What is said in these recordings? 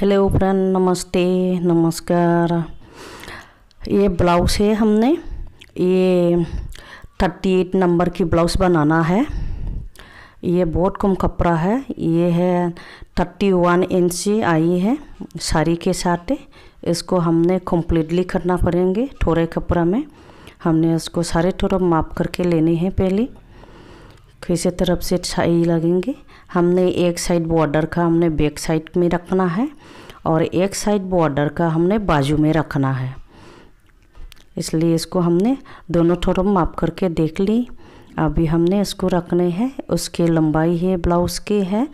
hello friend नमस्ते नमस्कार ये ब्लाउज है हमने ये थर्टी एट नंबर की ब्लाउज बनाना है ये बहुत कम कपड़ा है ये है थर्टी वन इंची आई है साड़ी के साथ इसको हमने कम्प्लीटली करना पड़ेंगे थोड़े कपड़ा में हमने इसको सारे थोड़ा माप करके लेने हैं पहले किसी तरफ से छाई लगेंगे हमने एक साइड बॉर्डर का हमने बैक साइड में रखना है और एक साइड बॉर्डर का हमने बाजू में रखना है इसलिए इसको हमने दोनों थोड़ा माप करके देख ली अभी हमने इसको रखने हैं उसकी लंबाई है ब्लाउज़ की है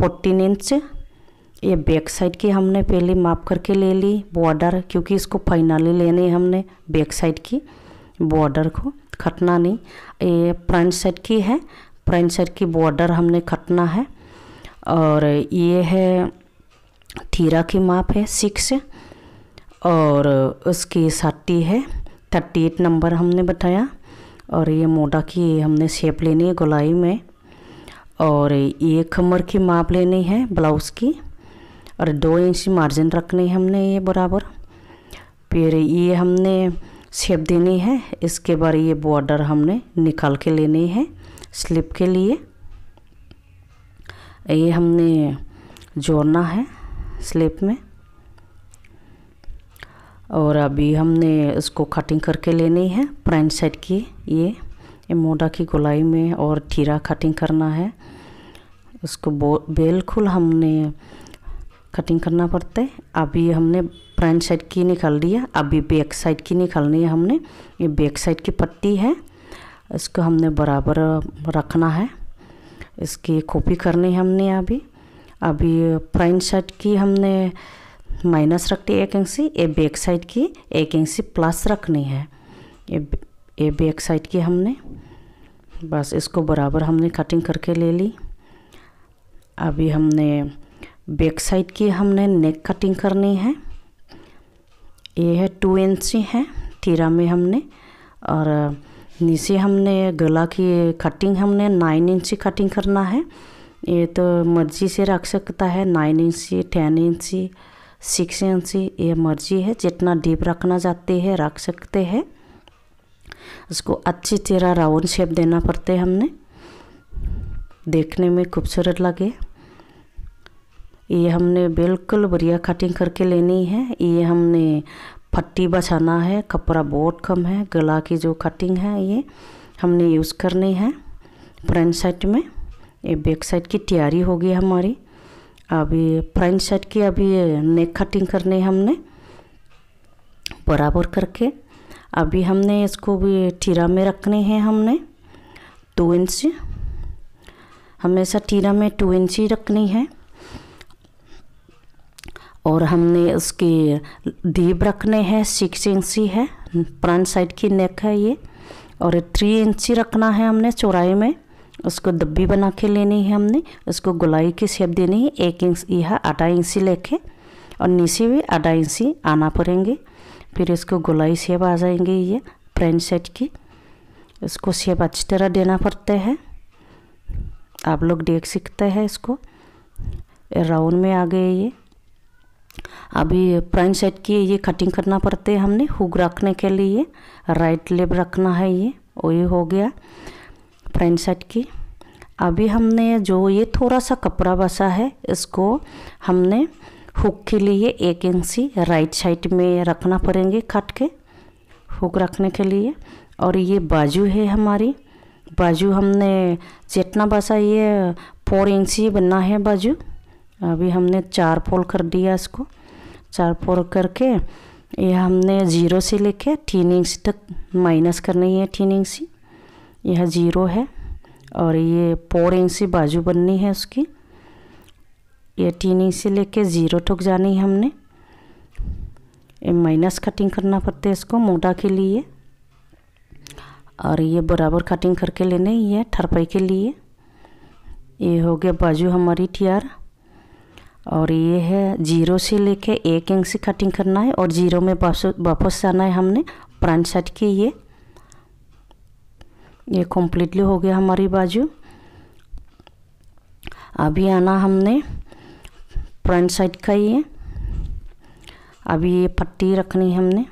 फोर्टीन इंच ये बैक साइड की हमने पहले माप करके ले ली बॉर्डर क्योंकि इसको फाइनली लेने हमने बैक साइड की बॉर्डर को खटना नहीं ये फ्रंट साइड की है फ्रंट साइड की बॉर्डर हमने खटना है और ये है थीरा की माप है सिक्स और उसकी साटी है थर्टी एट नंबर हमने बताया और ये मोटा की हमने शेप लेनी है गुलाई में और ये कमर की माप लेनी है ब्लाउज़ की और दो इंच मार्जिन रखनी है हमने ये बराबर फिर ये हमने शेप देनी है इसके बाद ये बॉर्डर हमने निकाल के लेनी है स्लिप के लिए ये हमने जोड़ना है स्लिप में और अभी हमने उसको कटिंग करके लेनी है फ्रंट साइड की ये मोडा की गोलाई में और ठीरा कटिंग करना है उसको बिल्कुल हमने कटिंग करना पड़ता है अभी हमने फ्रंट साइड की निकाल दिया अभी बैक साइड की निकालनी है हमने ये बैक साइड की पट्टी है इसको हमने बराबर रखना है इसकी कॉपी करनी है हमने अभी अभी फ्रंट साइड की हमने माइनस रखती एक इंसी ये बैक साइड की एक इंची प्लस रखनी है ये बैक साइड की हमने बस इसको बराबर हमने कटिंग करके ले ली अभी हमने बैक साइड की हमने नेक कटिंग करनी है ये है टू इंची है तीरा में हमने और नीचे हमने गला की कटिंग हमने नाइन इंच की कटिंग करना है ये तो मर्जी से रख सकता है नाइन इंची टेन इंची सिक्स इंची ये मर्जी है जितना डीप रखना चाहते हैं रख सकते हैं उसको अच्छी तरह राउंड शेप देना पड़ते है हमने देखने में खूबसूरत लगे ये हमने बिल्कुल बढ़िया कटिंग करके लेनी है ये हमने पट्टी बचाना है कपड़ा बहुत कम है गला की जो कटिंग है ये हमने यूज़ करनी है फ्रंट साइड में ये बैक साइड की तैयारी होगी हमारी अभी फ्रंट साइड की अभी नेक कटिंग करनी है हमने बराबर करके अभी हमने इसको भी टीरा में रखने हैं हमने टू इंच हमेशा टीरा में टू इंच ही रखनी है और हमने उसकी डीप रखने हैं सिक्स इंची है फ्रंट साइड की नेक है ये और थ्री इंची रखना है हमने चौराई में उसको दब्बी बना के लेनी है हमने उसको गुलाई की शेप देनी है एक इंच यह आधा इंची लेके और नीचे भी आधा इंची आना पड़ेंगे फिर इसको गुलाई शेप आ जाएंगे ये फ्रंट साइड की इसको शेप अच्छी तरह देना पड़ता है आप लोग देख सकते हैं इसको राउंड में आ गए ये अभी फ्रंट साइड की ये कटिंग करना पड़ते है हमने हुक रखने के लिए राइट लेब रखना है ये वही हो गया फ्रंट साइड की अभी हमने जो ये थोड़ा सा कपड़ा बसा है इसको हमने हुक के लिए एक इंची राइट साइड में रखना पड़ेंगे काट के हुक रखने के लिए और ये बाजू है हमारी बाजू हमने जितना बसा ये फोर इंची बनना है बाजू अभी हमने चार फोल कर दिया इसको चार फोल करके ये हमने ज़ीरो से लेके तीन इंच तक माइनस करनी है तीन इंच यह ज़ीरो है और ये फोर इंच बाजू बननी है उसकी ये तीन इंच से लेके ज़ीरो तक जानी है हमने ये माइनस कटिंग करना पड़ता है इसको मोटा के लिए और ये बराबर कटिंग करके लेने ये थरपाई के लिए ये हो गया बाजू हमारी तैयार और ये है जीरो से लेके एक इंच से कटिंग करना है और जीरो में वापस आना है हमने फ्रंट साइड के ये ये कम्प्लीटली हो गया हमारी बाजू अभी आना हमने फ्रंट साइड का ये अभी ये पट्टी रखनी है हमने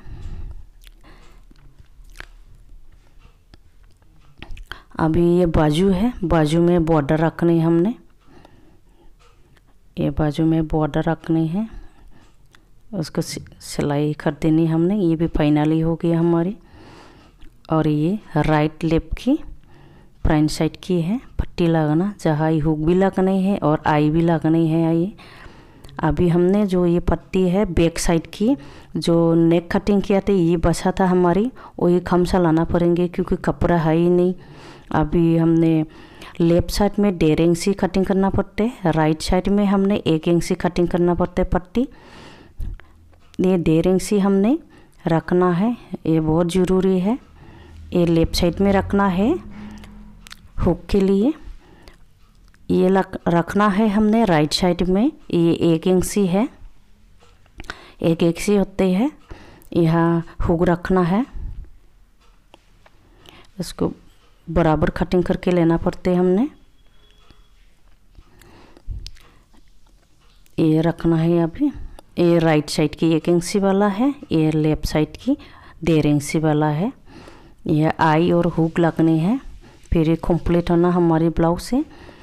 अभी ये बाजू है बाजू में बॉर्डर रखनी है हमने ये बाजू में बॉर्डर रखनी है उसको सिलाई कर देनी हमने ये भी फाइनली हो गई हमारी और ये राइट लेफ्ट की फ्रंट साइड की है पट्टी लगाना जहाँ ये हुक भी लगने है और आई भी लगनी है ये अभी हमने जो ये पट्टी है बैक साइड की जो नेक कटिंग किया था ये बचा था हमारी वही खमसा लाना पड़ेंगे क्योंकि कपड़ा है ही नहीं अभी हमने लेफ्ट साइड में डेढ़ इंची कटिंग करना पड़ते राइट साइड में हमने एक इंची कटिंग करना पड़ते पट्टी ये डेढ़ इंची हमने रखना है ये बहुत ज़रूरी है ये लेफ्ट साइड में रखना है हुक के लिए ये रखना है हमने राइट साइड में ये एक इंची है एक इंची होते है यहाँ हुक रखना है इसको बराबर कटिंग करके लेना पड़ते हमने ये रखना है अभी ये राइट साइड की एक इंची वाला है ये लेफ्ट साइड की डेढ़ इंची वाला है यह आई और हुक लगनी है फिर ये कंप्लीट होना हमारी ब्लाउज से